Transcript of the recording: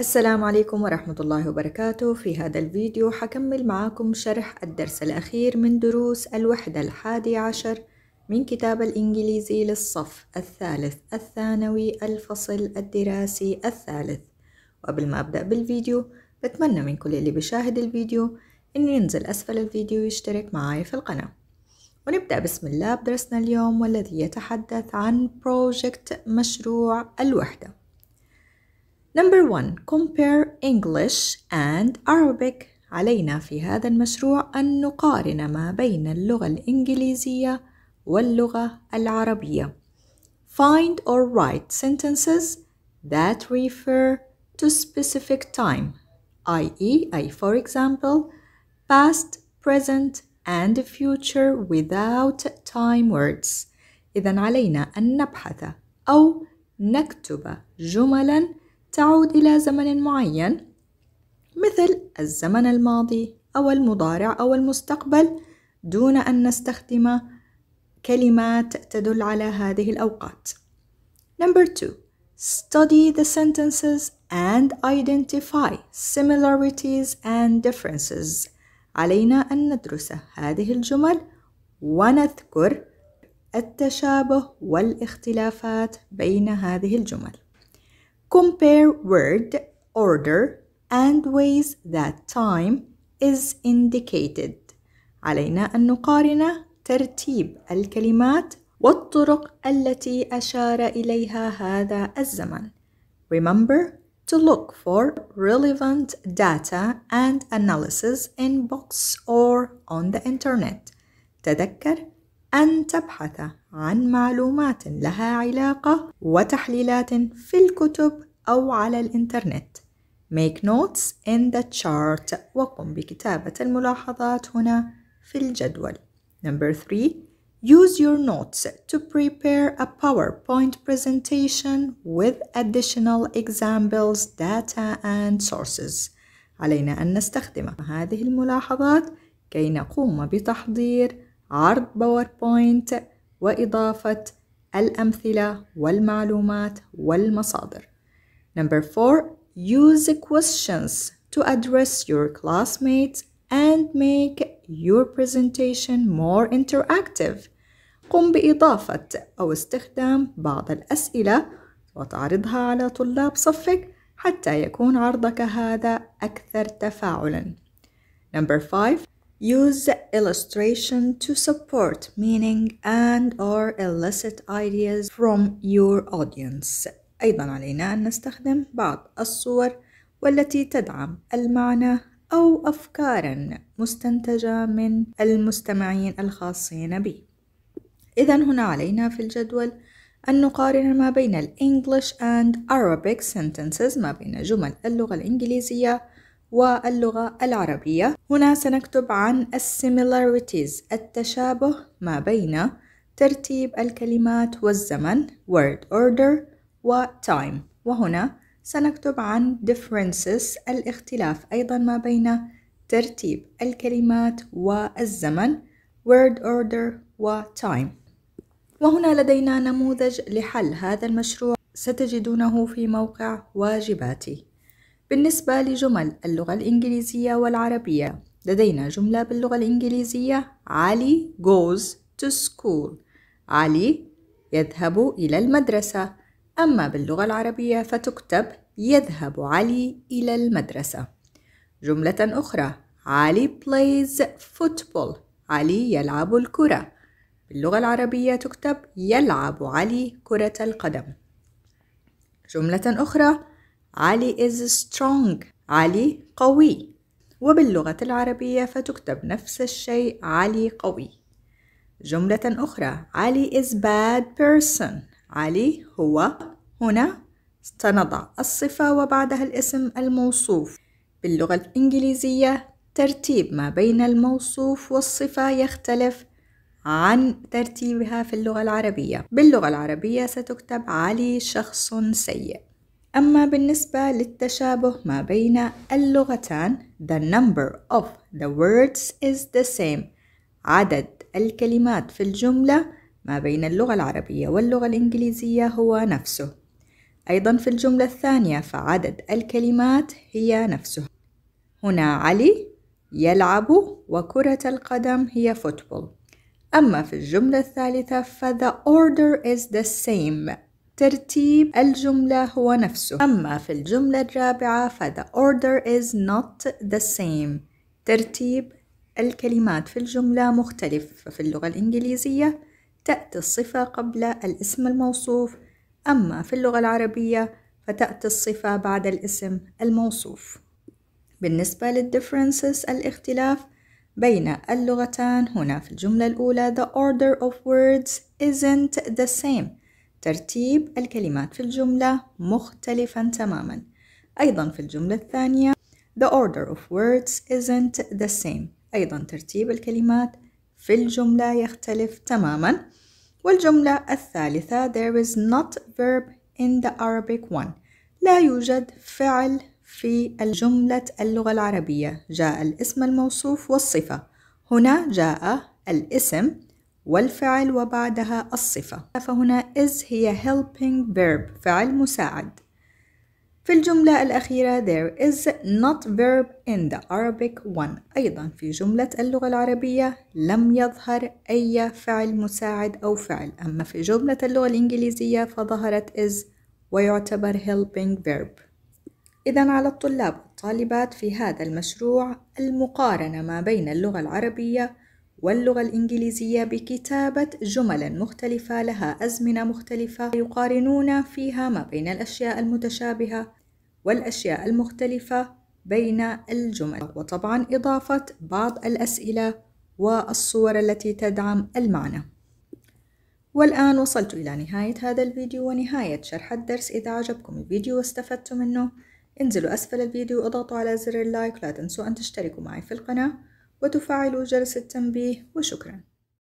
السلام عليكم ورحمة الله وبركاته في هذا الفيديو حكمل معاكم شرح الدرس الأخير من دروس الوحدة الحادي عشر من كتاب الإنجليزي للصف الثالث الثانوي الفصل الدراسي الثالث وقبل ما أبدأ بالفيديو بتمنى من كل اللي بيشاهد الفيديو إنه ينزل أسفل الفيديو ويشترك معاي في القناة ونبدأ بسم الله بدرسنا اليوم والذي يتحدث عن بروجكت مشروع الوحدة Number 1 compare English and Arabic علينا في هذا المشروع أن نقارن ما بين اللغة الإنجليزية واللغة العربية Find or write sentences that refer to specific time i.e. I for example past, present and future without time words إذا علينا أن نبحث أو نكتب جملاً تعود إلى زمن معين مثل الزمن الماضي أو المضارع أو المستقبل دون أن نستخدم كلمات تدل على هذه الأوقات. Number two, study the sentences and identify similarities and differences. علينا أن ندرس هذه الجمل ونذكر التشابه والاختلافات بين هذه الجمل. Compare word order and ways that time is indicated. علينا أن نقارن ترتيب الكلمات والطرق التي أشار إليها هذا الزمن. Remember to look for relevant data and analysis in books or on the internet. تذكر أن تبحث عن معلومات لها علاقة وتحليلات في الكتب أو على الإنترنت. Make notes in the chart وقم بكتابة الملاحظات هنا في الجدول. Number 3 Use your notes to prepare a PowerPoint presentation with additional examples, data and sources. علينا أن نستخدم هذه الملاحظات كي نقوم بتحضير عرض باوربوينت وإضافة الأمثلة والمعلومات والمصادر. Number four, use questions to address your classmates and make your presentation more interactive. قم بإضافة أو استخدام بعض الأسئلة وتعرضها على طلاب صفك حتى يكون عرضك هذا أكثر تفاعلا. Number five, Use illustration to support meaning and or elicit ideas from your audience. أيضا علينا أن نستخدم بعض الصور والتي تدعم المعنى أو أفكارا مستنتجة من المستمعين الخاصين بي. إذا هنا علينا في الجدول أن نقارن ما بين الإنجليش and Arabic sentences ما بين جمل اللغة الإنجليزية واللغة العربية هنا سنكتب عن similarities التشابه ما بين ترتيب الكلمات والزمن word order و time وهنا سنكتب عن differences الاختلاف أيضا ما بين ترتيب الكلمات والزمن word order و time وهنا لدينا نموذج لحل هذا المشروع ستجدونه في موقع واجباتي بالنسبة لجمل اللغة الإنجليزية والعربية لدينا جملة باللغة الإنجليزية علي goes to school علي يذهب إلى المدرسة أما باللغة العربية فتكتب يذهب علي إلى المدرسة جملة أخرى علي plays football علي يلعب الكرة باللغة العربية تكتب يلعب علي كرة القدم جملة أخرى علي is strong علي قوي وباللغة العربية فتكتب نفس الشيء علي قوي جملة أخرى علي is bad person علي هو هنا سنضع الصفة وبعدها الاسم الموصوف باللغة الإنجليزية ترتيب ما بين الموصوف والصفة يختلف عن ترتيبها في اللغة العربية باللغة العربية ستكتب علي شخص سيء أما بالنسبة للتشابه ما بين اللغتان the number of the words is the same عدد الكلمات في الجملة ما بين اللغة العربية واللغة الإنجليزية هو نفسه أيضا في الجملة الثانية فعدد الكلمات هي نفسه هنا علي يلعب وكرة القدم هي فوتبول أما في الجملة الثالثة ف the order is the same ترتيب الجملة هو نفسه أما في الجملة الرابعة فthe order is not the same ترتيب الكلمات في الجملة مختلف ففي اللغة الإنجليزية تأتي الصفة قبل الاسم الموصوف أما في اللغة العربية فتأتي الصفة بعد الاسم الموصوف بالنسبة للديفرنسز الاختلاف بين اللغتان هنا في الجملة الأولى the order of words isn't the same ترتيب الكلمات في الجملة مختلفا تماما أيضا في الجملة الثانية The order of words isn't the same أيضا ترتيب الكلمات في الجملة يختلف تماما والجملة الثالثة There is not verb in the Arabic one لا يوجد فعل في الجملة اللغة العربية جاء الاسم الموصوف والصفة هنا جاء الاسم والفعل وبعدها الصفة فهنا is هي helping verb فعل مساعد في الجملة الأخيرة there is not verb in the Arabic one أيضا في جملة اللغة العربية لم يظهر أي فعل مساعد أو فعل أما في جملة اللغة الإنجليزية فظهرت is ويعتبر helping verb إذا على الطلاب والطالبات في هذا المشروع المقارنة ما بين اللغة العربية واللغة الإنجليزية بكتابة جمل مختلفة لها أزمنة مختلفة يقارنون فيها ما بين الأشياء المتشابهة والأشياء المختلفة بين الجمل وطبعا إضافة بعض الأسئلة والصور التي تدعم المعنى والآن وصلت إلى نهاية هذا الفيديو ونهاية شرح الدرس إذا عجبكم الفيديو واستفدتم منه انزلوا أسفل الفيديو واضغطوا على زر اللايك لا تنسوا أن تشتركوا معي في القناة وتفعل جرس التنبيه وشكراً